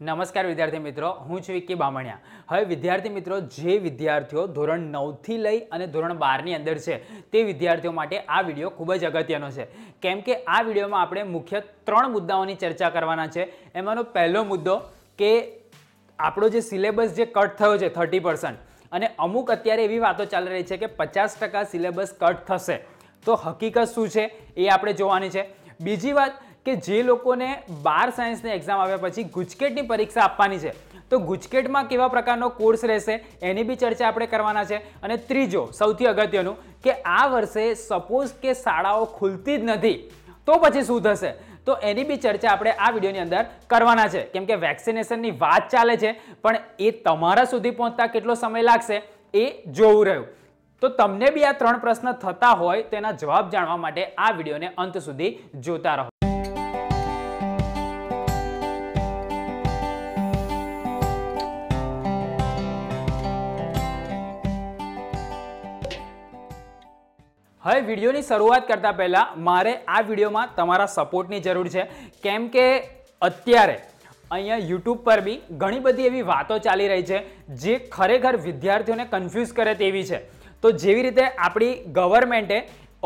નમસ્કાર વિદ્યાર્થી મિત્રો હું છું વિકી બામણિયા હવે વિદ્યાર્થી મિત્રો જે વિદ્યાર્થીઓ ધોરણ નવથી લઈ અને ધોરણ બારની અંદર છે તે વિદ્યાર્થીઓ માટે આ વિડીયો ખૂબ જ અગત્યનો છે કેમ કે આ વિડીયોમાં આપણે મુખ્ય ત્રણ મુદ્દાઓની ચર્ચા કરવાના છે એમાંનો પહેલો મુદ્દો કે આપણો જે સિલેબસ જે કટ થયો છે થર્ટી અને અમુક અત્યારે એવી વાતો ચાલી રહી છે કે પચાસ સિલેબસ કટ થશે તો હકીકત શું છે એ આપણે જોવાની છે બીજી વાત કે જે લોકોને બાર સાયન્સની એક્ઝામ આવ્યા પછી ગુજકેટની પરીક્ષા આપવાની છે તો ગુજકેટમાં કેવા પ્રકારનો કોર્સ રહેશે એની બી ચર્ચા આપણે કરવાના છે અને ત્રીજો સૌથી અગત્યનું કે આ વર્ષે સપોઝ કે શાળાઓ ખુલતી જ નથી તો પછી શું થશે તો એની બી ચર્ચા આપણે આ વિડીયોની અંદર કરવાના છે કેમ કે વેક્સિનેશનની વાત ચાલે છે પણ એ તમારા સુધી પહોંચતા કેટલો સમય લાગશે એ જોવું રહ્યું તો તમને બી આ ત્રણ પ્રશ્ન થતા હોય તેના જવાબ જાણવા માટે આ વિડીયોને અંત સુધી જોતા રહો હવે વિડીયોની શરૂઆત કરતાં પહેલાં મારે આ વિડીયોમાં તમારા સપોર્ટની જરૂર છે કેમ કે અત્યારે અહીંયા યુટ્યુબ પર બી ઘણી બધી એવી વાતો ચાલી રહી છે જે ખરેખર વિદ્યાર્થીઓને કન્ફ્યુઝ કરે તેવી છે તો જેવી રીતે આપણી ગવર્મેન્ટે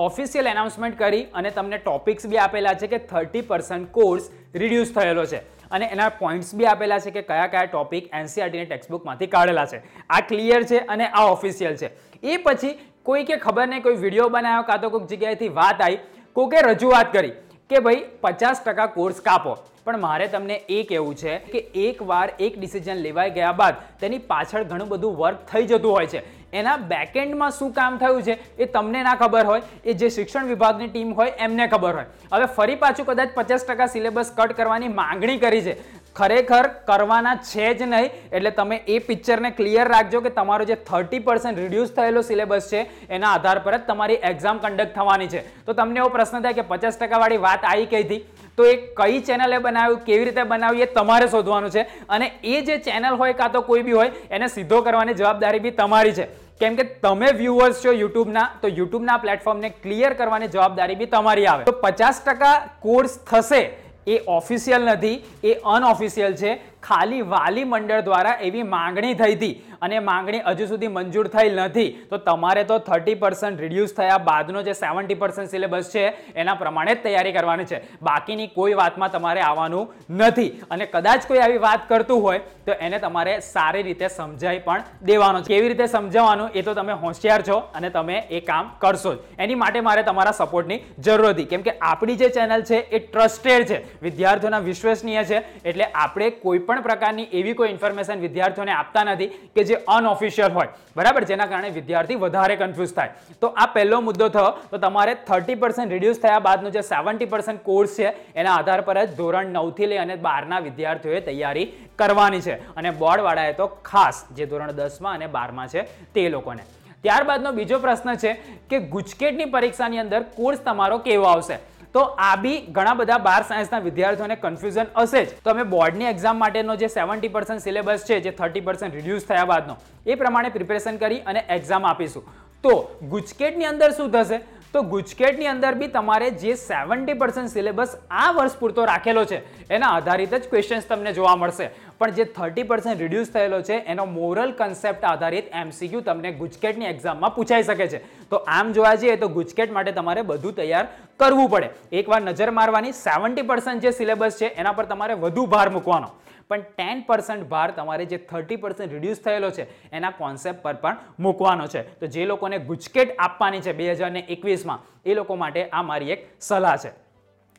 ઓફિશિયલ એનાઉન્સમેન્ટ કરી અને તમને ટોપિક્સ બી આપેલા છે કે થર્ટી પર્સન્ટ કોર્સ રિડ્યુસ થયેલો છે અને એના પોઈન્ટ્સ બી આપેલા છે કે કયા કયા ટોપિક એનસીઆરટીની ટેક્સ્ટબુકમાંથી કાઢેલા છે આ ક્લિયર છે અને આ ઓફિશિયલ છે એ પછી કોઈ કે ખબર નહીં કોઈ વિડીયો બનાવ્યો કાં તો કોઈક જગ્યાએથી વાત આવી કોકે રજૂઆત કરી કે ભાઈ પચાસ ટકા કોર્સ કાપો પણ મારે તમને એ કહેવું છે કે એકવાર એક ડિસિઝન લેવાઈ ગયા બાદ તેની પાછળ ઘણું બધું વર્ક થઈ જતું હોય છે એના બેકએન્ડમાં શું કામ થયું છે એ તમને ના ખબર હોય એ જે શિક્ષણ વિભાગની ટીમ હોય એમને ખબર હોય હવે ફરી પાછું કદાચ પચાસ ટકા સિલેબસ કટ કરવાની માંગણી કરી છે ખરેખર કરવાના છે જ નહીં એટલે તમે એ પિક્ચરને ક્લિયર રાખજો કે તમારો જે થર્ટી પર્સન્ટ રિડ્યુસ થયેલો સિલેબસ છે એના આધાર પર જ તમારી એક્ઝામ કન્ડક્ટ થવાની છે તો તમને એવો પ્રશ્ન થાય કે પચાસ ટકાવાળી વાત આવી કઈ હતી તો એ કઈ ચેનલે બનાવ્યું કેવી રીતે બનાવ્યું એ તમારે શોધવાનું છે અને એ જે ચેનલ હોય કાં તો કોઈ બી હોય એને સીધો કરવાની જવાબદારી બી તમારી છે કેમ કે તમે વ્યુઅર્સ છો યુટ્યુબના તો યુટ્યુબના પ્લેટફોર્મને ક્લિયર કરવાની જવાબદારી બી તમારી આવે તો પચાસ ટકા કોર્સ થશે એ ઓફિશિયલ નથી એ અનઓફિશિયલ છે ખાલી વાલી મંડળ દ્વારા એવી માંગણી થઈ હતી અને માંગણી હજુ સુધી મંજૂર થઈ નથી તો તમારે તો થર્ટી પર્સન્ટ રિડ્યુસ થયા બાદનો જે સેવન્ટી પર્સન્ટ સિલેબસ છે એના પ્રમાણે જ તૈયારી કરવાની છે બાકીની કોઈ વાતમાં તમારે આવવાનું નથી અને કદાચ કોઈ આવી વાત કરતું હોય તો એને તમારે સારી રીતે સમજાવી પણ દેવાનો છે કેવી રીતે સમજાવવાનું એ તો તમે હોશિયાર છો અને તમે એ કામ કરશો જ એની માટે મારે તમારા સપોર્ટની જરૂર હતી કેમ કે આપણી જે ચેનલ છે એ ટ્રસ્ટેડ છે વિદ્યાર્થીઓના વિશ્વસનીય છે એટલે આપણે કોઈ પણ પ્રકારની એવી કોઈ ઇન્ફોર્મેશન વિદ્યાર્થીઓને આપતા નથી કે જે અનઓફિશિયલ હોય બરાબર જેના કારણે વિદ્યાર્થી વધારે કન્ફ્યુઝ થાય તો આ પહેલો મુદ્દો થયો તો તમારે થર્ટી પર્સન્ટ રિડ્યુસ થયા બાદનો જે સેવન્ટી પર્સન્ટ કોર્સ છે એના આધાર પર જ ધોરણ નવથી લઈ અને બારના વિદ્યાર્થીઓએ તૈયારી કરવાની છે અને બોર્ડવાળાએ તો ખાસ જે ધોરણ દસમાં અને બારમાં છે તે લોકોને ત્યારબાદનો બીજો પ્રશ્ન છે કે ગુજકેટની પરીક્ષાની અંદર કોર્સ તમારો કેવો આવશે તો આ બી ઘણા બધા બાર સાયન્સના વિદ્યાર્થીઓને કન્ફ્યુઝન હશે જ તો અમે બોર્ડની એક્ઝામ માટેનો જે સેવન્ટી પર્સન્ટ સિલેબસ છે જે થર્ટી પર્સન્ટ રિડ્યુસ થયા બાદનો એ પ્રમાણે પ્રિપેરેશન કરી અને એક્ઝામ આપીશું તો ગુજકેટની અંદર શું થશે તો ગુજકેટની અંદર બી તમારે જે સેવન્ટી પર્સન્ટ સિલેબસ આ વર્ષ પૂરતો રાખેલો છે એના આધારિત જ ક્વેશ્ચન્સ તમને જોવા મળશે પણ જે થર્ટી પર્સન્ટ રિડ્યુસ થયેલો છે એનો મોરલ કન્સેપ્ટ આધારિત એમસીક્યુ તમને ગુજકેટની એક્ઝામમાં પૂછાઈ શકે છે તો આમ જોવા જઈએ તો ગુજકેટ માટે તમારે બધું તૈયાર કરવું પડે એકવાર નજર મારવાની સેવન્ટી પર્સન્ટ જે સિલેબસ છે એના પર તમારે વધુ ભાર મૂકવાનો પણ ટેન પર્સન્ટ ભાર તમારે જે થર્ટી પર્સન્ટ રિડ્યુસ થયેલો છે એના કોન્સેપ્ટ પર પણ મૂકવાનો છે તો જે લોકોને ગુજકેટ આપવાની છે બે હજાર એકવીસમાં એ લોકો માટે આ મારી એક સલાહ છે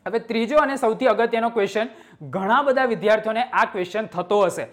હવે ત્રીજો અને સૌથી અગત્યનો ક્વેશ્ચન ઘણા બધા વિદ્યાર્થીઓને આ ક્વેશ્ચન થતો હશે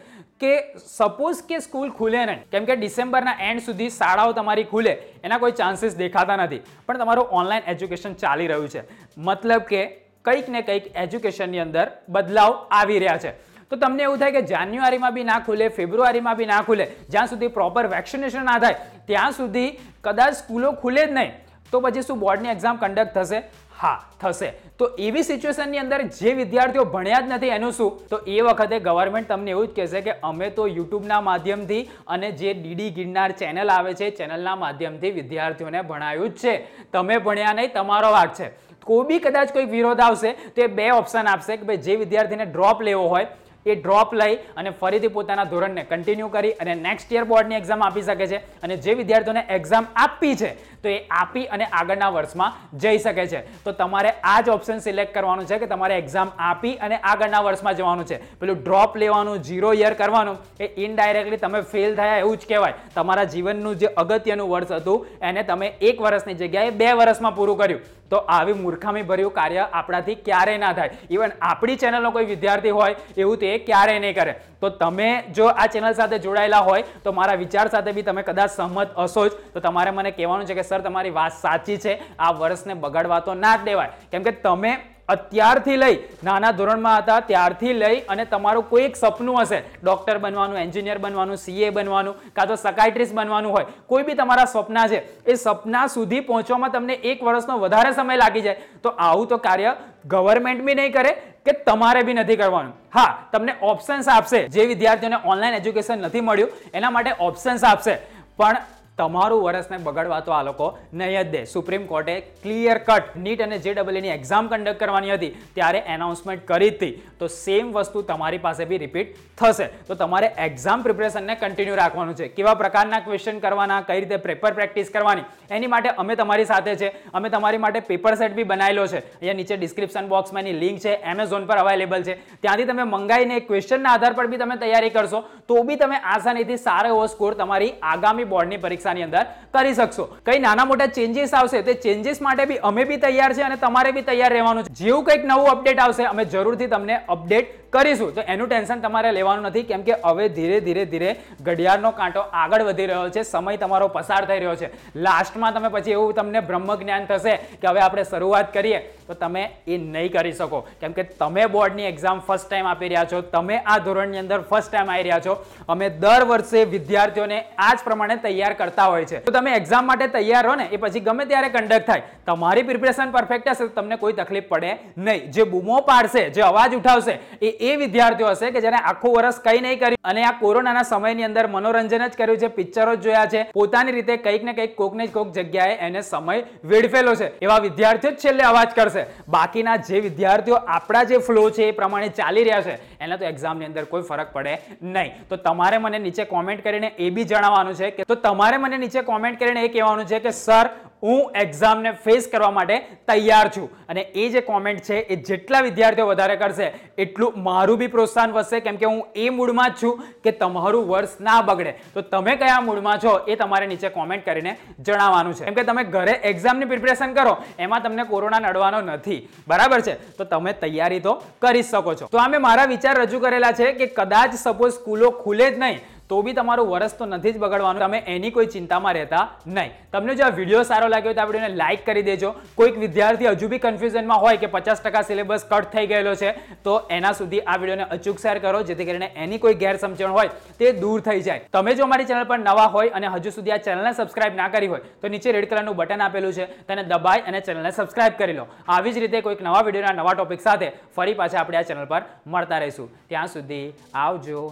કે સપોઝ કે સ્કૂલ ખુલે નહીં કેમ કે ડિસેમ્બરના એન્ડ સુધી શાળાઓ તમારી ખુલે એના કોઈ ચાન્સીસ દેખાતા નથી પણ તમારું ઓનલાઈન એજ્યુકેશન ચાલી રહ્યું છે મતલબ કે કંઈક ને કંઈક એજ્યુકેશનની અંદર બદલાવ આવી રહ્યા છે તો તમને એવું થાય કે જાન્યુઆરીમાં બી ના ખુલે ફેબ્રુઆરીમાં બી ના ખુલે જ્યાં સુધી પ્રોપર વેક્સિનેશન ના થાય ત્યાં સુધી કદાચ સ્કૂલો ખુલે જ નહીં તો પછી શું બોર્ડની એક્ઝામ કન્ડક્ટ થશે હા થશે તો એવી સિચ્યુએશનની અંદર જે વિદ્યાર્થીઓ ભણ્યા જ નથી એનું શું તો એ વખતે ગવર્મેન્ટ તમને એવું જ કહેશે કે અમે તો યુટ્યુબના માધ્યમથી અને જે ડીડી ગિરનાર ચેનલ આવે છે ચેનલના માધ્યમથી વિદ્યાર્થીઓને ભણાયું જ છે તમે ભણ્યા નહીં તમારો વાક છે કોઈ બી કદાચ કોઈક વિરોધ આવશે તો એ બે ઓપ્શન આપશે કે ભાઈ જે વિદ્યાર્થીને ડ્રોપ લેવો હોય એ ડ્રોપ લઈ અને ફરીથી પોતાના ધોરણને કન્ટિન્યુ કરી અને નેક્સ્ટ યર બોર્ડની એક્ઝામ આપી શકે છે અને જે વિદ્યાર્થીઓને એક્ઝામ આપી છે તો એ આપી અને આગળના વર્ષમાં જઈ શકે છે તો તમારે આ જ ઓપ્શન સિલેક્ટ કરવાનું છે કે તમારે એક્ઝામ આપી અને આગળના વર્ષમાં જવાનું છે પેલું ડ્રોપ લેવાનું ઝીરો યર કરવાનું એ ઇનડાયરેક્ટલી તમે ફેલ થયા એવું જ કહેવાય તમારા જીવનનું જે અગત્યનું વર્ષ હતું એને તમે એક વર્ષની જગ્યાએ બે વર્ષમાં પૂરું કર્યું તો આવી મૂર્ખામી ભર્યું કાર્ય આપણાથી ક્યારેય ના થાય ઇવન આપણી ચેનલનો કોઈ વિદ્યાર્થી હોય એવું તે ક્યારેય નહીં કરે તો તમે જો આ ચેનલ સાથે જોડાયેલા હોય તો મારા વિચાર સાથે બી તમે કદાચ સહમત હશો જ તો તમારે મને કહેવાનું છે કે સર તમારી વાત સાચી છે આ વર્ષને બગાડવા તો ના જ દેવાય કેમ કે તમે અત્યારથી લઈ નાના ધોરણમાં હતા ત્યારથી લઈ અને તમારું કોઈ એક સપનું હશે ડૉક્ટર બનવાનું એન્જિનિયર બનવાનું સીએ બનવાનું કાં તો સકાઇટ્રિસ્ટ બનવાનું હોય કોઈ બી તમારા સપના છે એ સપના સુધી પહોંચવામાં તમને એક વર્ષનો વધારે સમય લાગી જાય તો આવું તો કાર્ય ગવર્મેન્ટ બી નહીં કરે કે તમારે બી નથી કરવાનું હા તમને ઓપ્શન્સ આપશે જે વિદ્યાર્થીઓને ઓનલાઈન એજ્યુકેશન નથી મળ્યું એના માટે ઓપ્શન્સ આપશે પણ તમારું વર્ષને બગડવા તો આ લોકો નહીં જ દે સુપ્રીમ કોર્ટે ક્લિયર કટ નીટ અને જેડબલની એક્ઝામ કન્ડક્ટ કરવાની હતી ત્યારે એનાઉન્સમેન્ટ કરી હતી તો સેમ વસ્તુ તમારી પાસે બી રિપીટ થશે તો તમારે એક્ઝામ પ્રિપરેશનને કન્ટિન્યુ રાખવાનું છે કેવા પ્રકારના ક્વેશ્ચન કરવાના કઈ રીતે પેપર પ્રેક્ટિસ કરવાની એની માટે અમે તમારી સાથે છે અમે તમારી માટે પેપર સેટ બી બનાવેલો છે અહીંયા નીચે ડિસ્ક્રિપ્શન બોક્સમાં એની લિંક છે એમેઝોન પર અવેલેબલ છે ત્યાંથી તમે મંગાવીને ક્વેશ્ચનના આધાર પર બી તમે તૈયારી કરશો તો બી તમે આસાનીથી સારો એવો સ્કોર તમારી આગામી બોર્ડની પરીક્ષા પરીક્ષાની અંદર કરી શકશો કઈ નાના મોટા ચેન્જીસ આવશે તે ચેન્જીસ માટે બી અમે બી તૈયાર છે અને તમારે બી તૈયાર રહેવાનું છે જેવું કંઈક નવું અપડેટ આવશે અમે જરૂરથી તમને અપડેટ કરીશું તો એનું ટેન્શન તમારે લેવાનું નથી કેમ કે હવે ધીરે ધીરે ધીરે ઘડિયાળનો કાંટો આગળ વધી રહ્યો છે સમય તમારો પસાર થઈ રહ્યો છે લાસ્ટમાં તમે પછી એવું તમને બ્રહ્મ જ્ઞાન થશે કે હવે આપણે શરૂઆત કરીએ તો તમે એ નહીં કરી શકો કેમ કે તમે બોર્ડની એક્ઝામ ફર્સ્ટ ટાઈમ આપી રહ્યા છો તમે આ ધોરણની અંદર ફર્સ્ટ ટાઈમ આવી રહ્યા છો અમે દર વર્ષે વિદ્યાર્થીઓને આ જ પ્રમાણે તૈયાર કરતા કરતા હોય છે તો તમે એક્ઝામ માટે તૈયાર હો ને એ પછી ગમે ત્યારે કન્ડક્ટ થાય તમારી પ્રિપરેશન પરફેક્ટ હશે તમને કોઈ તકલીફ પડે નહીં જે બૂમો પાડશે જે અવાજ ઉઠાવશે એ એ વિદ્યાર્થીઓ હશે કે જેને આખું વર્ષ કંઈ નહીં કર્યું અને આ કોરોનાના સમયની અંદર મનોરંજન જ કર્યું છે પિક્ચરો જ જોયા છે પોતાની રીતે કંઈક ને કંઈક કોક ને કોક જગ્યાએ એને સમય વેડફેલો છે એવા વિદ્યાર્થીઓ જ છેલ્લે અવાજ કરશે બાકીના જે વિદ્યાર્થીઓ આપણા જે ફ્લો છે એ પ્રમાણે ચાલી રહ્યા છે એને તો એક્ઝામની અંદર કોઈ ફરક પડે નહીં તો તમારે મને નીચે કોમેન્ટ કરીને એ બી જણાવવાનું છે કે તો તમારે મને નીચે કોમેન્ટ કરીને એ કહેવાનું છે કે સર હું એક્ઝામને ફેસ કરવા માટે તૈયાર છું અને એ જે કોમેન્ટ છે એ જેટલા વિદ્યાર્થીઓ વધારે કરશે એટલું મારું બી પ્રોત્સાહન વધશે કેમ કે હું એ મૂડમાં જ છું કે તમારું વર્ષ ના બગડે તો તમે કયા મૂડમાં છો એ તમારે નીચે કોમેન્ટ કરીને જણાવવાનું છે કેમ કે તમે ઘરે એક્ઝામની પ્રિપેરેશન કરો એમાં તમને કોરોના નડવાનો નથી બરાબર છે તો તમે તૈયારી તો કરી શકો છો તો આ મેં મારા વિચાર રજૂ કરેલા છે કે કદાચ સપોઝ સ્કૂલો ખુલે જ નહીં તો બી તમારું વરસ તો નથી જ બગડવાનું તમે એની કોઈ ચિંતામાં રહેતા નહીં તમને જો આ વિડીયો સારો લાગ્યો તો આ વિડીયોને લાઇક કરી દેજો કોઈક વિદ્યાર્થી હજુ બી કન્ફ્યુઝનમાં હોય કે પચાસ ટકા સિલેબસ કટ થઈ ગયેલો છે તો એના સુધી આ વિડીયોને અચૂક શેર કરો જેથી કરીને એની કોઈ ગેરસમજણ હોય તે દૂર થઈ જાય તમે જો અમારી ચેનલ પર નવા હોય અને હજુ સુધી આ ચેનલને સબસ્ક્રાઇબ ના કરી હોય તો નીચે રેડ કલરનું બટન આપેલું છે તેને દબાઈ અને ચેનલને સબસ્ક્રાઇબ કરી લો આવી જ રીતે કોઈક નવા વિડીયોના નવા ટોપિક સાથે ફરી પાછા આપણે આ ચેનલ પર મળતા રહીશું ત્યાં સુધી આવજો